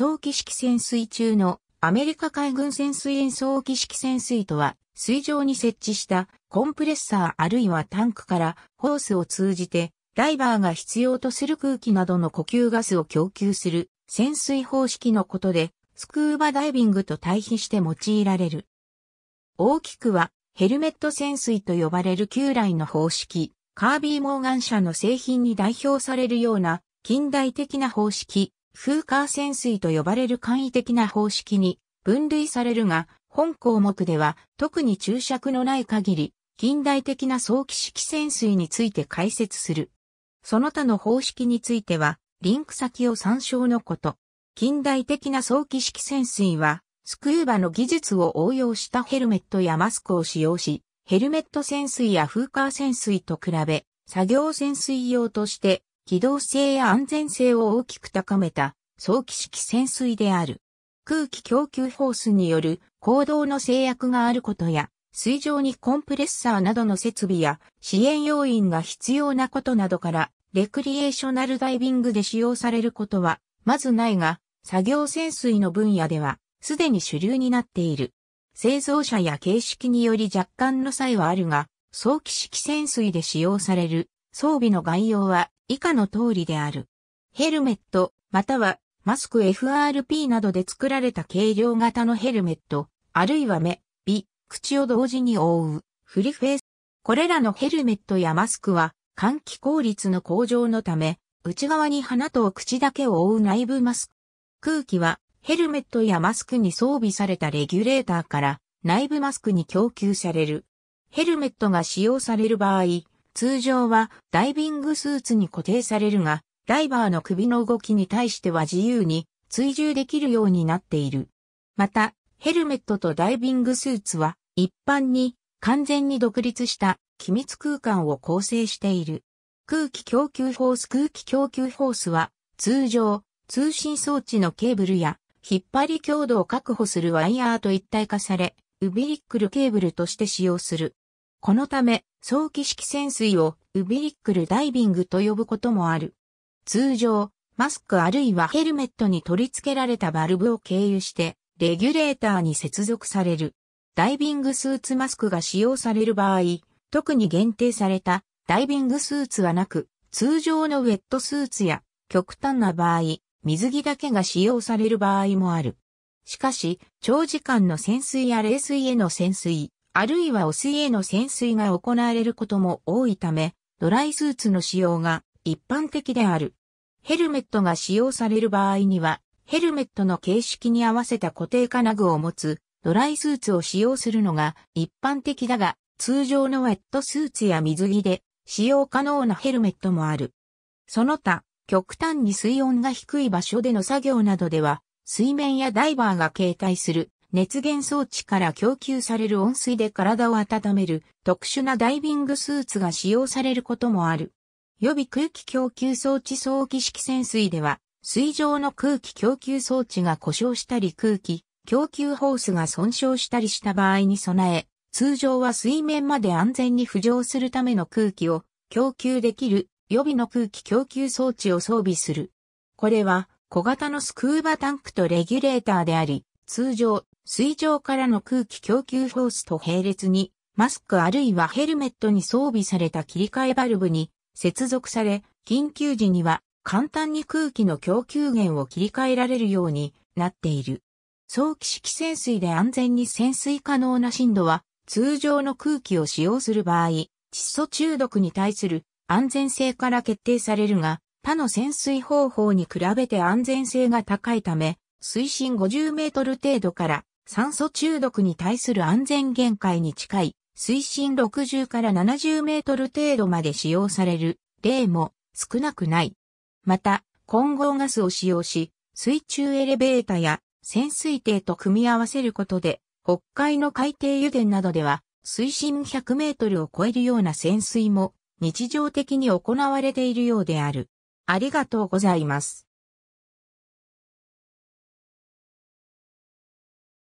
早期式潜水中のアメリカ海軍潜水演奏機式潜水とは、水上に設置したコンプレッサーあるいはタンクからホースを通じてダイバーが必要とする空気などの呼吸ガスを供給する潜水方式のことでスクーバダイビングと対比して用いられる。大きくはヘルメット潜水と呼ばれる旧来の方式、カービー・モーガン社の製品に代表されるような近代的な方式、フーカー潜水と呼ばれる簡易的な方式に分類されるが、本項目では特に注釈のない限り、近代的な早期式潜水について解説する。その他の方式については、リンク先を参照のこと。近代的な早期式潜水は、スクーバの技術を応用したヘルメットやマスクを使用し、ヘルメット潜水やフーカー潜水と比べ、作業潜水用として機動性や安全性を大きく高めた、早期式潜水である。空気供給ホースによる行動の制約があることや、水上にコンプレッサーなどの設備や支援要員が必要なことなどから、レクリエーショナルダイビングで使用されることは、まずないが、作業潜水の分野では、すでに主流になっている。製造者や形式により若干の差異はあるが、早期式潜水で使用される装備の概要は以下の通りである。ヘルメット、またはマスク FRP などで作られた軽量型のヘルメット、あるいは目、鼻、口を同時に覆う、フリフェイス。これらのヘルメットやマスクは、換気効率の向上のため、内側に鼻と口だけを覆う内部マスク。空気は、ヘルメットやマスクに装備されたレギュレーターから、内部マスクに供給される。ヘルメットが使用される場合、通常はダイビングスーツに固定されるが、ダイバーの首の動きに対しては自由に追従できるようになっている。また、ヘルメットとダイビングスーツは一般に完全に独立した機密空間を構成している。空気供給ホース空気供給ホースは通常通信装置のケーブルや引っ張り強度を確保するワイヤーと一体化され、ウビリックルケーブルとして使用する。このため、早期式潜水をウビリックルダイビングと呼ぶこともある。通常、マスクあるいはヘルメットに取り付けられたバルブを経由して、レギュレーターに接続される。ダイビングスーツマスクが使用される場合、特に限定されたダイビングスーツはなく、通常のウェットスーツや極端な場合、水着だけが使用される場合もある。しかし、長時間の潜水や冷水への潜水、あるいは汚水への潜水が行われることも多いため、ドライスーツの使用が一般的である。ヘルメットが使用される場合には、ヘルメットの形式に合わせた固定金具を持つドライスーツを使用するのが一般的だが、通常のウェットスーツや水着で使用可能なヘルメットもある。その他、極端に水温が低い場所での作業などでは、水面やダイバーが携帯する熱源装置から供給される温水で体を温める特殊なダイビングスーツが使用されることもある。予備空気供給装置早期式潜水では、水上の空気供給装置が故障したり空気供給ホースが損傷したりした場合に備え、通常は水面まで安全に浮上するための空気を供給できる予備の空気供給装置を装備する。これは小型のスクーバタンクとレギュレーターであり、通常水上からの空気供給ホースと並列に、マスクあるいはヘルメットに装備された切り替えバルブに接続され、緊急時には簡単に空気の供給源を切り替えられるようになっている。早期式潜水で安全に潜水可能な深度は、通常の空気を使用する場合、窒素中毒に対する安全性から決定されるが、他の潜水方法に比べて安全性が高いため、水深50メートル程度から酸素中毒に対する安全限界に近い水深60から70メートル程度まで使用される例も少なくない。また、混合ガスを使用し、水中エレベータや潜水艇と組み合わせることで、北海の海底油田などでは水深100メートルを超えるような潜水も日常的に行われているようである。ありがとうございます。